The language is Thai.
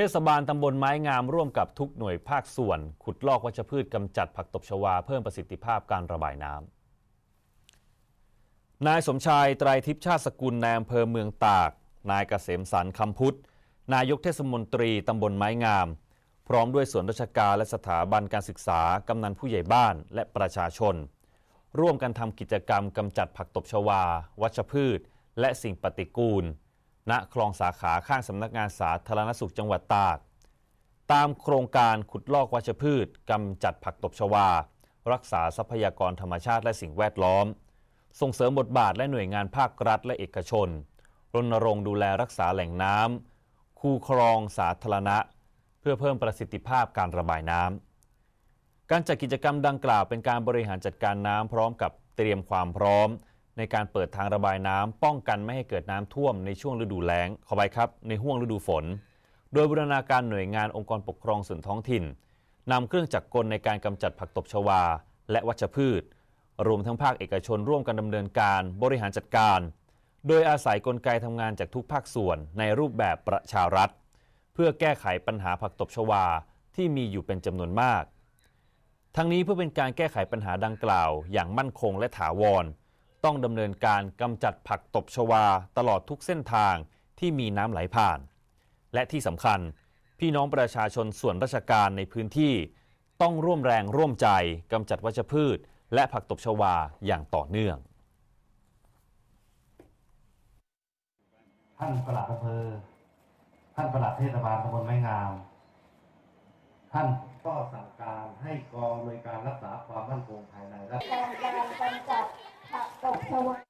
เทศบาลตำบลไม้งามร่วมกับทุกหน่วยภาคส่วน ขุดลอกวัชพืชกำจัดผักตบชวา เพิ่มประสิทธิภาพการระบายน้ำ นายสมชายไตรทิพย์ชาติสกุลในอำเภอเมืองตาก นายกเกษมสันคำพุทธ นายกเทศมนตรีตำบลไม้งาม พร้อมด้วยส่วนราชการและสถาบันการศึกษากำนันผู้ใหญ่บ้านและประชาชน ร่วมกันทำกิจกรรมกำจัดผักตบชวา วัชพืช และสิ่งปฏิกูลณคลองสาขาข้างสำนักงานสาธารณสุขจังหวัดตาก ตามโครงการขุดลอกวัชพืชกำจัดผักตบชวารักษาทรัพยากรธรรมชาติและสิ่งแวดล้อม ส่งเสริมบทบาทและหน่วยงานภาครัฐและเอกชน รณรงค์ดูแลรักษาแหล่งน้ำคูคลองสาธารณะ เพื่อเพิ่มประสิทธิภาพการระบายน้ำการจัดกิจกรรมดังกล่าวเป็นการบริหารจัดการน้ำพร้อมกับเตรียมความพร้อมในการเปิดทางระบายน้ำป้องกันไม่ให้เกิดน้ำท่วมในช่วงฤดูแล้งขอไปครับในห่วงฤดูฝน โดยบูรณาการหน่วยงานองค์กรปกครองส่วนท้องถิ่น นำเครื่องจักรกลในการกำจัดผักตบชวา และวัชพืช รวมทั้งภาคเอกชนร่วมกันดำเนินการบริหารจัดการ โดยอาศัยกลไกทำงานจากทุกภาคส่วนในรูปแบบประชารัฐ เพื่อแก้ไขปัญหาผักตบชวาที่มีอยู่เป็นจำนวนมาก ทั้งนี้เพื่อเป็นการแก้ไขปัญหาดังกล่าว อย่างมั่นคงและถาวรต้องดำเนินการกำจัดผักตบชวาตลอดทุกเส้นทางที่มีน้ำไหลผ่าน และที่สำคัญพี่น้องประชาชนส่วนราชการในพื้นที่ต้องร่วมแรงร่วมใจกำจัดวัชพืช และผักตบชวาอย่างต่อเนื่อง ท่านประหลัดอำเภอท่านประหลัดเทศบาลตำบลไม้งาม ท่านก็สั่งการให้กองโดยการรักษาความมั่นคงภายในและการกำจัด好，开玩。